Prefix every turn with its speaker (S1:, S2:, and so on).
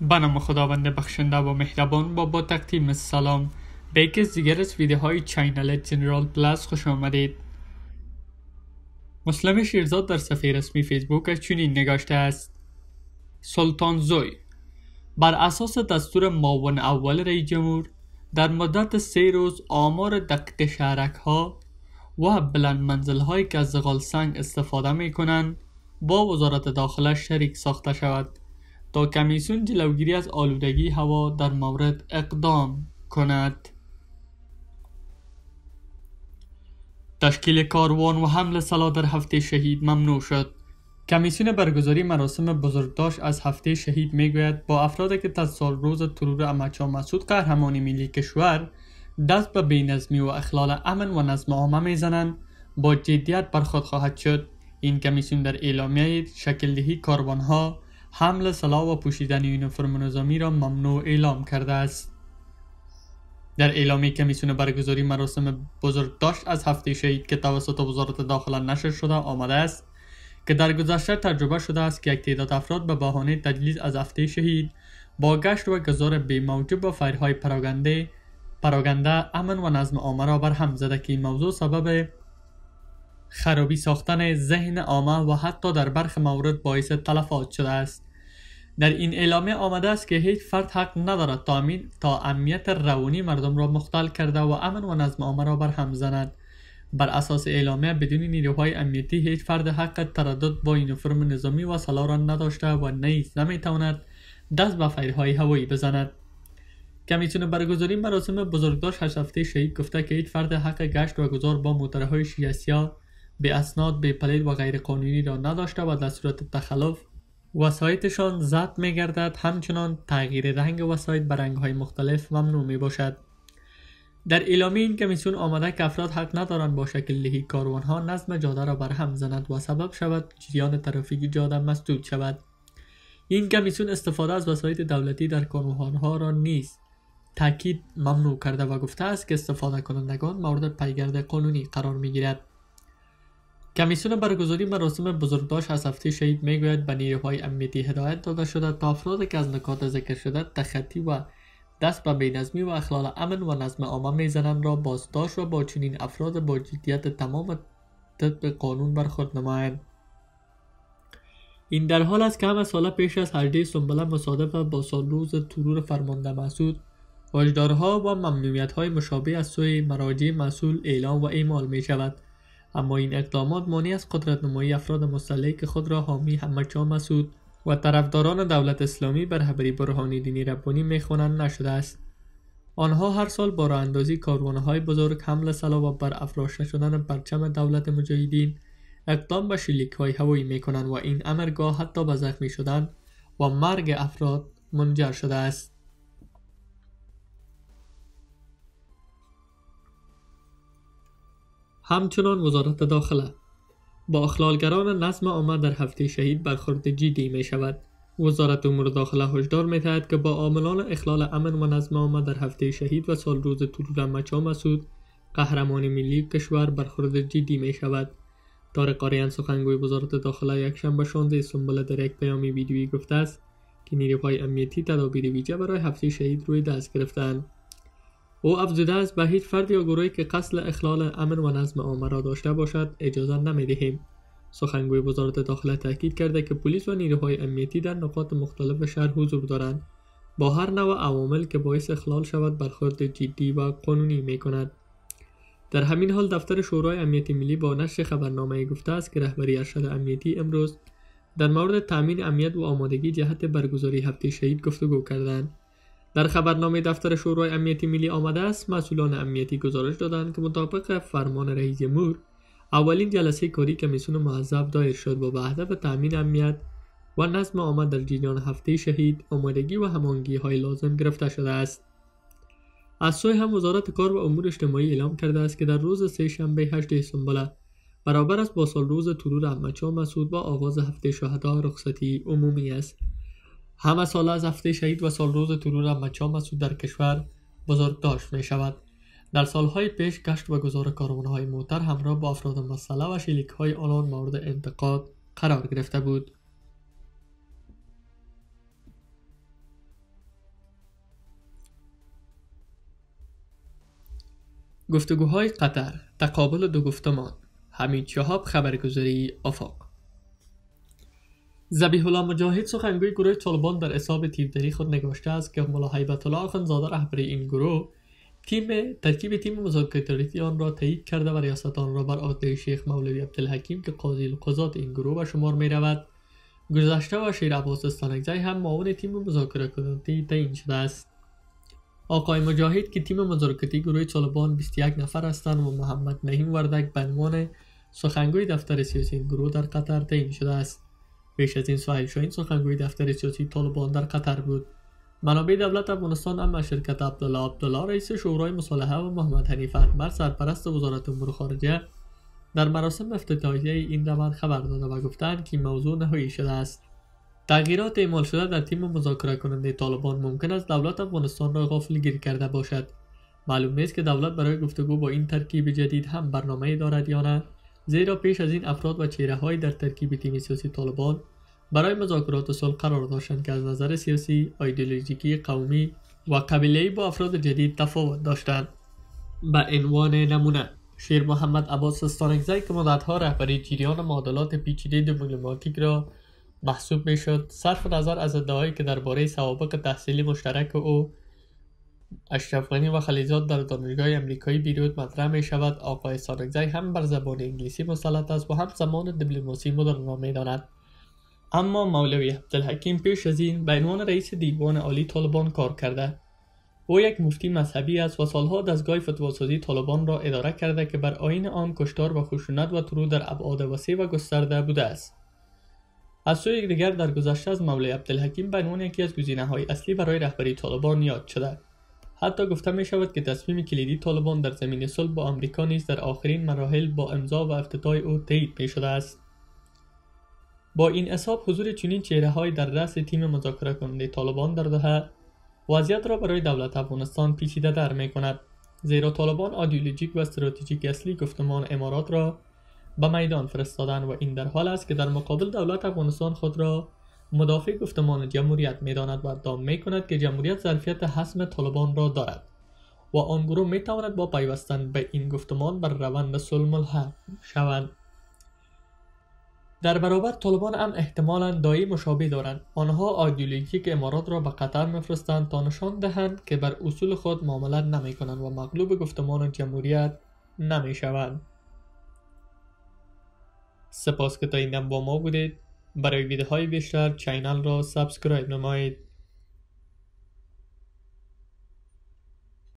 S1: به نام خداوند بخشنده و مهربان با با تقدیم سلام به یک از دیگر ویدیوهای چینل جنرال پلاس خوش آمدید مسلم شیرزاد در صفحه رسمی فیسبوک چنین نگاشته است سلطان زوی بر اساس دستور معاون اول رئیس جمهور در مدت سه روز آمار دقیق شهرک ها و بلند منزل هایی که از زغال سنگ استفاده می کنند با وزارت داخله شریک ساخته شود تا کمیسیون جلوگیری از آلودگی هوا در مورد اقدام کند تشکیل کاروان و حمل سلا در هفته شهید ممنوع شد کمیسیون برگزاری مراسم بزرگداشت از هفته شهید میگوید با افرادی که تا سال روز ترور امچا مسعود قهرمان ملی کشور دست به بینظمی و اخلال امن و نظم عامه میزنند با جدیت برخود خواهد شد این کمیسیون در اعلامیه شکل دهی ها حمل سلاح و پوشیدن یونیفرم نظامی را ممنوع اعلام کرده است در اعلامیه که برگزاری مراسم بزرگ داشت از هفته شهید که توسط وزارت داخله نشر شده آمده است که در گذشته تجربه شده است که یک تعداد افراد به بهانه تجلیز از هفته شهید با گشت و گذار بیموجب و فیرهای پراگنده پراگنده امن و نظم آمه را هم زده که این موضوع سبب خرابی ساختن ذهن عامه و حتی در برخ موارد باعث تلفات شده است در این اعلامه آمده است که هیچ فرد حق ندارد تامین تا امنیت روانی مردم را مختل کرده و امن و نظم عامه را برهم زند بر اساس اعلامیه بدون نیروهای امنیتی هیچ فرد حق تردد با فرم نظامی و سلاح را نداشته و نیز تواند دست به فیرهای هوایی بزند کمیسیون برگزاری مراسم بزرگداشت هشت هفته شهید گفته که هیچ فرد حق گشت و گذار با موترهای شیاسیا به اسناد به پلید و غیر قانونی را نداشته و در صورت تخلف وسایتشان زد می گردد همچنان تغییر رنگ وسایت به رنگ های مختلف ممنوع می باشد در اعلامیه این کمیسیون آمده که افراد حق ندارند با شکل لهی کاروان ها نظم جاده را برهم زند و سبب شود جریان ترافیک جاده مسدود شود این کمیسیون استفاده از وسایت دولتی در ها را نیست تاکید ممنوع کرده و گفته است که استفاده کنندگان مورد پیگرد قانونی قرار می گیرد کمیسیون برگزاری مراسم بزرگداشت از هفته شهید میگوید به نیروهای امنیتی هدایت داده شده تا افرادی که از نکات ذکر شده تخطی و دست به بینظمی و اخلال امن و نظم عامه میزنند را بازداشت و با چنین افراد با جدیت تمام طبق قانون برخورد نمایند این در حال است که همه ساله پیش از هرده سنبله مصادف با روز ترور فرمانده مسعود واجدارها و ممنوعیت های مشابه از سوی مراجع مسئول اعلام و اعمال می شود اما این اقدامات مانع از قدرت نمایی افراد مسلحی که خود را حامی همجا مسعود و طرفداران دولت اسلامی بر رهبری برهانی دینی ربانی میخوانند نشده است آنها هر سال با راهاندازی اندازی کاروانهای بزرگ حمل سلا و بر افراشته شدن پرچم دولت مجاهدین اقدام به شلیک های هوایی می کنند و این امرگاه حتی به زخمی شدن و مرگ افراد منجر شده است همچنان وزارت داخله با اخلالگران نظم عامه در هفته شهید برخورد جدی می شود وزارت امور داخله هشدار می دهد که با عاملان اخلال امن و نظم عامه در هفته شهید و سال روز طول مچا مسعود قهرمان ملی کشور برخورد جدی می شود تارق قاریان سخنگوی وزارت داخله یکشنبه 16 سنبله در یک پیام ویدیویی گفته است که نیروهای امنیتی تدابیر ویژه برای هفته شهید روی دست گرفتند او افزوده است به هیچ فرد یا گروهی که قصد اخلال امن و نظم عامه را داشته باشد اجازه دهیم. سخنگوی وزارت داخله تاکید کرده که پلیس و نیروهای امنیتی در نقاط مختلف شهر حضور دارند با هر نوع عوامل که باعث اخلال شود برخورد جدی و قانونی می کند. در همین حال دفتر شورای امنیت ملی با نشر خبرنامه گفته است که رهبری ارشد امنیتی امروز در مورد تامین امنیت و آمادگی جهت برگزاری هفته شهید گفتگو کردند در خبرنامه دفتر شورای امنیتی ملی آمده است مسئولان امنیتی گزارش دادند که مطابق فرمان رئیس جمهور اولین جلسه کاری کمیسیون معذب دایر شد با به هدف تأمین امنیت و نظم آمد در جریان هفته شهید آمادگی و همانگی های لازم گرفته شده است از سوی هم وزارت کار و امور اجتماعی اعلام کرده است که در روز سه شنبه 8 دسامبر برابر است با سال روز ترور احمدشاه مسعود با آغاز هفته شهدا رخصتی عمومی است همه سال از هفته شهید و سال روز ترور مچا مسعود در کشور داشت می شود در سالهای پیش گشت و گذار کاروانهای موتر همراه با افراد مسئله و شلیک های آنان مورد انتقاد قرار گرفته بود گفتگوهای قطر تقابل دو گفتمان همین چهاب خبرگزاری افاق زبیح الله مجاهد سخنگوی گروه طالبان در حساب دری خود نگاشته است که ملا حیبت الله زاده رهبری این گروه تیم ترکیب تیم مذاکراتی آن را تایید کرده و ریاست آن را بر عهده شیخ مولوی عبدالحکیم که قاضی القضات این گروه به شمار می رود گذشته و شیر عباس استانکزی هم معاون تیم مذاکره کننده تعیین شده است آقای مجاهد که تیم مذاکراتی گروه طالبان 21 نفر هستند و محمد نهیم وردک به عنوان سخنگوی دفتر سیاسی گروه در قطر تعیین شده است پیش از این سهیل شاهین سخنگوی دفتر سیاسی طالبان در قطر بود منابع دولت افغانستان اما شرکت عبدالله عبدالله رئیس شورای مصالحه و محمد حنیف اکبر سرپرست وزارت امور خارجه در مراسم افتتاحیه این روند خبر داده و گفتند که موضوع نهایی شده است تغییرات اعمال شده در تیم مذاکره کننده طالبان ممکن است دولت افغانستان را غافلگیر کرده باشد معلوم نیست که دولت برای گفتگو با این ترکیب جدید هم برنامه دارد یا نه زیرا پیش از این افراد و چهره های در ترکیب تیم سیاسی طالبان برای مذاکرات صلح قرار داشتند که از نظر سیاسی ایدئولوژیکی قومی و ای با افراد جدید تفاوت داشتند به عنوان نمونه شیر محمد عباس سستانکزی که مدتها رهبری جریان معادلات پیچیده دیپلماتیک را محسوب شد، صرف نظر از ادعایی که درباره سوابق تحصیلی مشترک او اشرف و خلیزاد در دانشگاه امریکایی بیروت مطرح می شود آقای سارگزی هم بر زبان انگلیسی مسلط است و هم زمان دیپلماسی مدرن را می داند اما مولوی عبدالحکیم پیش از این به عنوان رئیس دیوان عالی طالبان کار کرده او یک مفتی مذهبی است و سالها دستگاه فتواسازی طالبان را اداره کرده که بر آین آن کشتار و خشونت و ترو در ابعاد وسیع و گسترده بوده است از سوی دیگر در گذشته از مولوی عبدالحکیم به عنوان یکی از گزینه‌های اصلی برای رهبری طالبان یاد شده حتی گفته می شود که تصمیم کلیدی طالبان در زمین صلح با آمریکا نیز در آخرین مراحل با امضا و افتتاح او تایید می شده است با این حساب حضور چنین چهره های در رأس تیم مذاکره کننده طالبان در دوحه وضعیت را برای دولت افغانستان پیچیده در می کند زیرا طالبان آدیولوژیک و استراتژیک اصلی گفتمان امارات را به میدان فرستادن و این در حال است که در مقابل دولت افغانستان خود را مدافع گفتمان جمهوریت میداند و ادعا میکند که جمهوریت ظرفیت حسم طالبان را دارد و آن گروه میتواند با پیوستن به این گفتمان بر روند صلح ملحق شوند در برابر طالبان هم احتمالا دایی مشابه دارند آنها که امارات را به قطر میفرستند تا نشان دهند که بر اصول خود معاملت نمی کنند و مغلوب گفتمان جمهوریت نمی شوند سپاس که تا این با ما بودید برای ویدیوهای بیشتر چینل را سابسکرایب نمایید